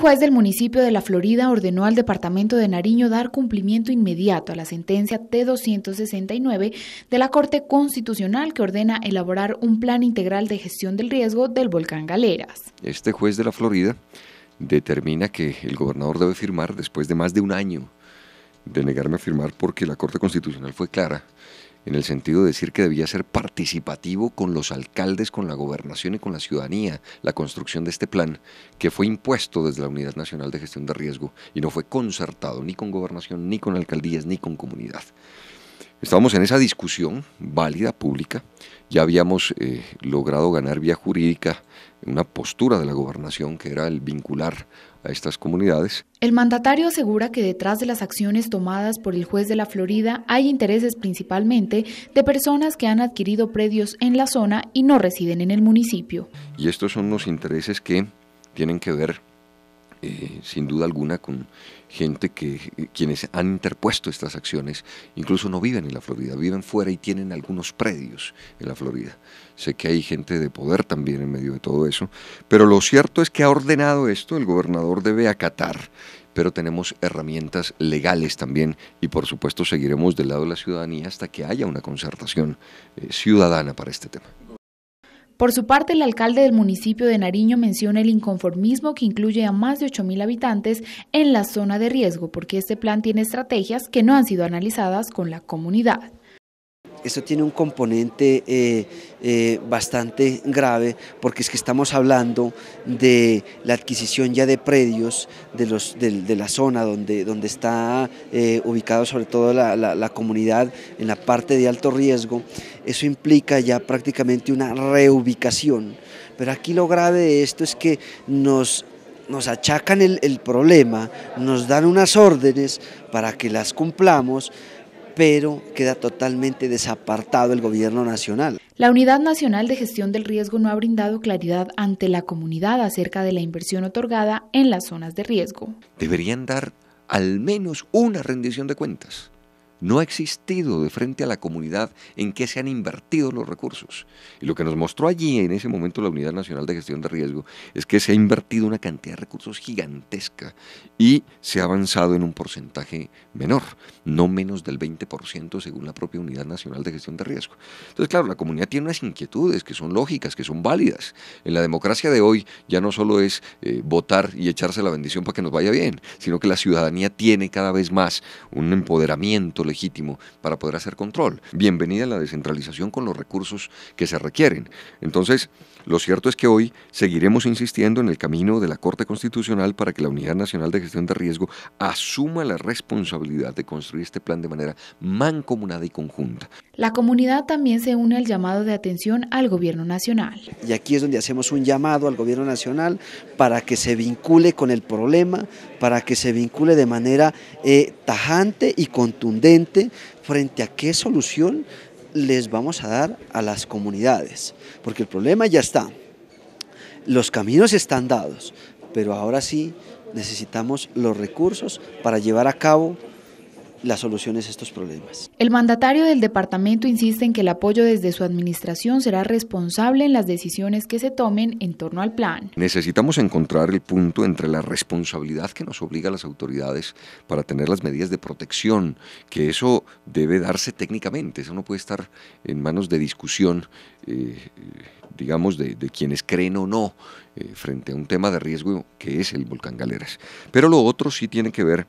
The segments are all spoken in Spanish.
juez del municipio de La Florida ordenó al Departamento de Nariño dar cumplimiento inmediato a la sentencia T-269 de la Corte Constitucional que ordena elaborar un plan integral de gestión del riesgo del volcán Galeras. Este juez de La Florida determina que el gobernador debe firmar después de más de un año de negarme a firmar porque la Corte Constitucional fue clara en el sentido de decir que debía ser participativo con los alcaldes, con la gobernación y con la ciudadanía, la construcción de este plan que fue impuesto desde la Unidad Nacional de Gestión de Riesgo y no fue concertado ni con gobernación, ni con alcaldías, ni con comunidad. Estábamos en esa discusión válida, pública. Ya habíamos eh, logrado ganar vía jurídica una postura de la gobernación que era el vincular a estas comunidades. El mandatario asegura que detrás de las acciones tomadas por el juez de la Florida hay intereses principalmente de personas que han adquirido predios en la zona y no residen en el municipio. Y estos son los intereses que tienen que ver eh, sin duda alguna, con gente que quienes han interpuesto estas acciones, incluso no viven en la Florida, viven fuera y tienen algunos predios en la Florida. Sé que hay gente de poder también en medio de todo eso, pero lo cierto es que ha ordenado esto, el gobernador debe acatar pero tenemos herramientas legales también y por supuesto seguiremos del lado de la ciudadanía hasta que haya una concertación eh, ciudadana para este tema. Por su parte, el alcalde del municipio de Nariño menciona el inconformismo que incluye a más de 8.000 habitantes en la zona de riesgo, porque este plan tiene estrategias que no han sido analizadas con la comunidad esto tiene un componente eh, eh, bastante grave porque es que estamos hablando de la adquisición ya de predios de, los, de, la zona donde, donde está eh, ubicado sobre todo la, comunidad en la parte de alto riesgo. Eso implica ya prácticamente una reubicación. Pero aquí lo grave de esto es que nos, nos achacan el, el problema, nos dan unas órdenes para que las cumplamos, pero queda totalmente desapartado el gobierno nacional. La Unidad Nacional de Gestión del Riesgo no ha brindado claridad ante la comunidad acerca de la inversión otorgada en las zonas de riesgo. Deberían dar al menos una rendición de cuentas no ha existido de frente a la comunidad en que se han invertido los recursos. Y lo que nos mostró allí en ese momento la Unidad Nacional de Gestión de Riesgo es que se ha invertido una cantidad de recursos gigantesca y se ha avanzado en un porcentaje menor, no menos del 20% según la propia Unidad Nacional de Gestión de Riesgo. Entonces, claro, la comunidad tiene unas inquietudes que son lógicas, que son válidas. En la democracia de hoy ya no solo es eh, votar y echarse la bendición para que nos vaya bien, sino que la ciudadanía tiene cada vez más un empoderamiento, legítimo para poder hacer control. Bienvenida a la descentralización con los recursos que se requieren. Entonces, lo cierto es que hoy seguiremos insistiendo en el camino de la Corte Constitucional para que la Unidad Nacional de Gestión de Riesgo asuma la responsabilidad de construir este plan de manera mancomunada y conjunta. La comunidad también se une al llamado de atención al Gobierno Nacional. Y aquí es donde hacemos un llamado al Gobierno Nacional para que se vincule con el problema, para que se vincule de manera eh, tajante y contundente frente a qué solución les vamos a dar a las comunidades, porque el problema ya está, los caminos están dados, pero ahora sí necesitamos los recursos para llevar a cabo las soluciones a estos problemas. El mandatario del departamento insiste en que el apoyo desde su administración será responsable en las decisiones que se tomen en torno al plan. Necesitamos encontrar el punto entre la responsabilidad que nos obliga a las autoridades para tener las medidas de protección, que eso debe darse técnicamente, eso no puede estar en manos de discusión, eh, digamos, de, quienes creen o no eh, frente a un tema de riesgo que es el volcán Galeras. Pero lo otro sí tiene que ver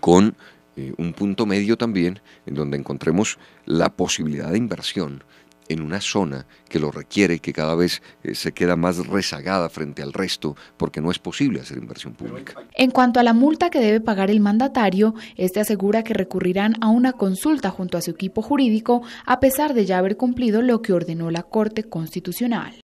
con eh, un punto medio también en donde encontremos la posibilidad de inversión en una zona que lo requiere, que cada vez eh, se queda más rezagada frente al resto, porque no es posible hacer inversión pública. En cuanto a la multa que debe pagar el mandatario, este asegura que recurrirán a una consulta junto a su equipo jurídico, a pesar de ya haber cumplido lo que ordenó la Corte Constitucional.